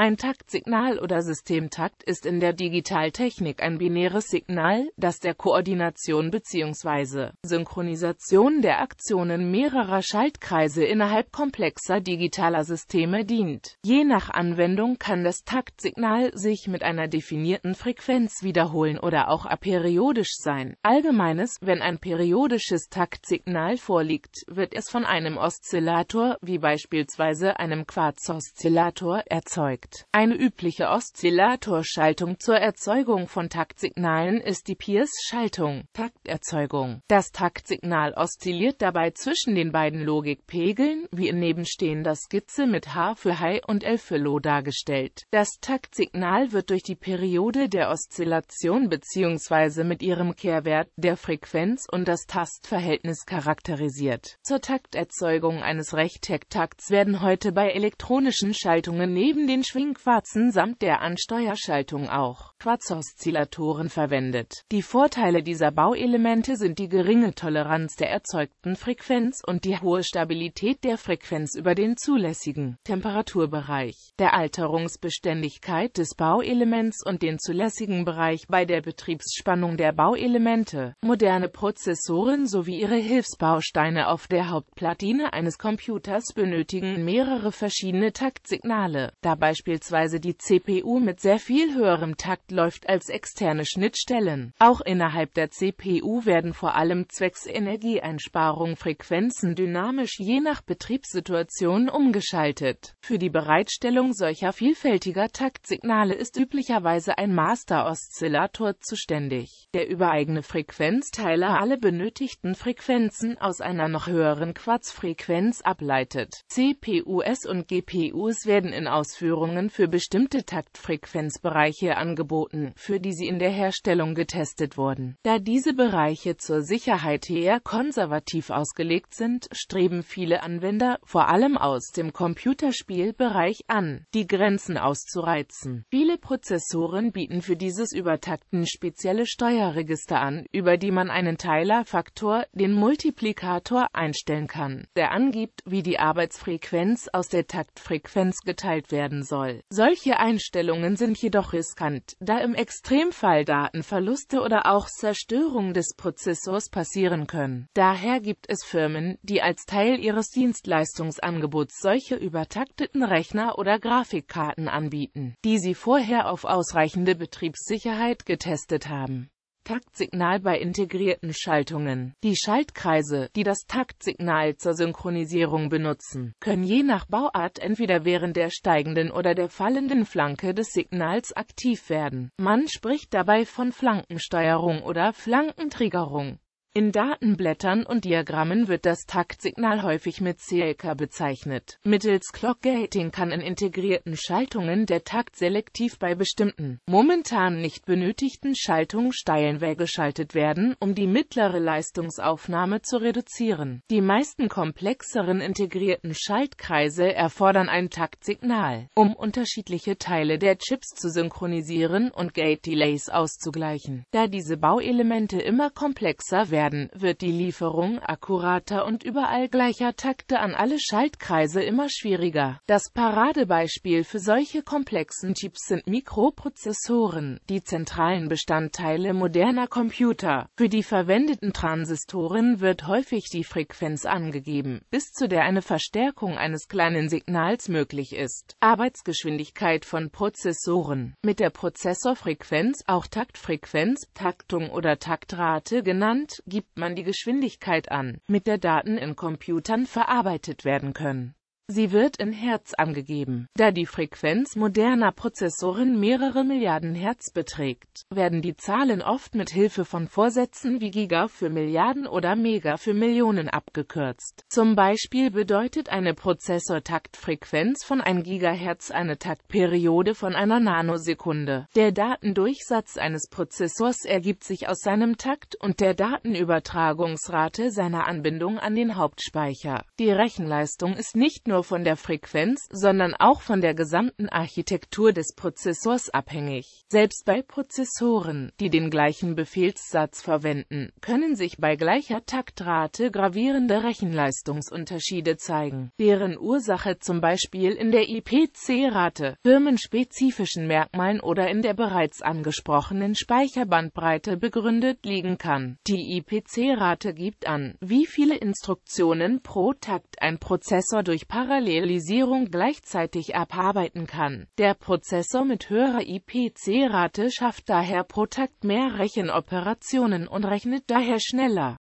Ein Taktsignal oder Systemtakt ist in der Digitaltechnik ein binäres Signal, das der Koordination bzw. Synchronisation der Aktionen mehrerer Schaltkreise innerhalb komplexer digitaler Systeme dient. Je nach Anwendung kann das Taktsignal sich mit einer definierten Frequenz wiederholen oder auch aperiodisch sein. Allgemeines, wenn ein periodisches Taktsignal vorliegt, wird es von einem Oszillator, wie beispielsweise einem Quarzoszillator, erzeugt. Takt. Eine übliche Oszillatorschaltung zur Erzeugung von Taktsignalen ist die Pierce-Schaltung, Takterzeugung. Das Taktsignal oszilliert dabei zwischen den beiden Logikpegeln, wie in nebenstehender Skizze mit H für High und L für Low dargestellt. Das Taktsignal wird durch die Periode der Oszillation bzw. mit ihrem Kehrwert der Frequenz und das Tastverhältnis charakterisiert. Zur Takterzeugung eines Rechteck-Takts werden heute bei elektronischen Schaltungen neben den Schwingquarzen samt der Ansteuerschaltung auch Quarzoszillatoren verwendet. Die Vorteile dieser Bauelemente sind die geringe Toleranz der erzeugten Frequenz und die hohe Stabilität der Frequenz über den zulässigen Temperaturbereich, der Alterungsbeständigkeit des Bauelements und den zulässigen Bereich bei der Betriebsspannung der Bauelemente. Moderne Prozessoren sowie ihre Hilfsbausteine auf der Hauptplatine eines Computers benötigen mehrere verschiedene Taktsignale, da beispielsweise beispielsweise die CPU mit sehr viel höherem Takt läuft als externe Schnittstellen. Auch innerhalb der CPU werden vor allem zwecks Energieeinsparung Frequenzen dynamisch je nach Betriebssituation umgeschaltet. Für die Bereitstellung solcher vielfältiger Taktsignale ist üblicherweise ein Master-Oszillator zuständig, der über eigene Frequenzteiler alle benötigten Frequenzen aus einer noch höheren Quarzfrequenz ableitet. CPUs und GPUs werden in Ausführungen Lösungen für bestimmte Taktfrequenzbereiche angeboten, für die sie in der Herstellung getestet wurden. Da diese Bereiche zur Sicherheit eher konservativ ausgelegt sind, streben viele Anwender, vor allem aus dem Computerspielbereich, an, die Grenzen auszureizen. Viele Prozessoren bieten für dieses Übertakten spezielle Steuerregister an, über die man einen Teilerfaktor, den Multiplikator, einstellen kann, der angibt, wie die Arbeitsfrequenz aus der Taktfrequenz geteilt werden soll soll. Solche Einstellungen sind jedoch riskant, da im Extremfall Datenverluste oder auch Zerstörung des Prozessors passieren können. Daher gibt es Firmen, die als Teil ihres Dienstleistungsangebots solche übertakteten Rechner oder Grafikkarten anbieten, die sie vorher auf ausreichende Betriebssicherheit getestet haben. Taktsignal bei integrierten Schaltungen. Die Schaltkreise, die das Taktsignal zur Synchronisierung benutzen, können je nach Bauart entweder während der steigenden oder der fallenden Flanke des Signals aktiv werden. Man spricht dabei von Flankensteuerung oder Flankentriggerung. In Datenblättern und Diagrammen wird das Taktsignal häufig mit CLK bezeichnet. Mittels Clock Gating kann in integrierten Schaltungen der Takt selektiv bei bestimmten, momentan nicht benötigten Schaltungen Steilenwell geschaltet werden, um die mittlere Leistungsaufnahme zu reduzieren. Die meisten komplexeren integrierten Schaltkreise erfordern ein Taktsignal, um unterschiedliche Teile der Chips zu synchronisieren und Gate-Delays auszugleichen. Da diese Bauelemente immer komplexer werden, werden, wird die Lieferung akkurater und überall gleicher Takte an alle Schaltkreise immer schwieriger. Das Paradebeispiel für solche komplexen Chips sind Mikroprozessoren, die zentralen Bestandteile moderner Computer. Für die verwendeten Transistoren wird häufig die Frequenz angegeben, bis zu der eine Verstärkung eines kleinen Signals möglich ist. Arbeitsgeschwindigkeit von Prozessoren Mit der Prozessorfrequenz, auch Taktfrequenz, Taktung oder Taktrate genannt, gibt man die Geschwindigkeit an, mit der Daten in Computern verarbeitet werden können Sie wird in Hertz angegeben. Da die Frequenz moderner Prozessoren mehrere Milliarden Hertz beträgt, werden die Zahlen oft mit Hilfe von Vorsätzen wie Giga für Milliarden oder Mega für Millionen abgekürzt. Zum Beispiel bedeutet eine Prozessortaktfrequenz von 1 Gigahertz eine Taktperiode von einer Nanosekunde. Der Datendurchsatz eines Prozessors ergibt sich aus seinem Takt und der Datenübertragungsrate seiner Anbindung an den Hauptspeicher. Die Rechenleistung ist nicht nur nur von der Frequenz, sondern auch von der gesamten Architektur des Prozessors abhängig. Selbst bei Prozessoren, die den gleichen Befehlssatz verwenden, können sich bei gleicher Taktrate gravierende Rechenleistungsunterschiede zeigen, deren Ursache zum Beispiel in der IPC-Rate, firmenspezifischen Merkmalen oder in der bereits angesprochenen Speicherbandbreite begründet liegen kann. Die IPC-Rate gibt an, wie viele Instruktionen pro Takt ein Prozessor durch Parallel Parallelisierung gleichzeitig abarbeiten kann. Der Prozessor mit höherer IPC-Rate schafft daher pro Takt mehr Rechenoperationen und rechnet daher schneller.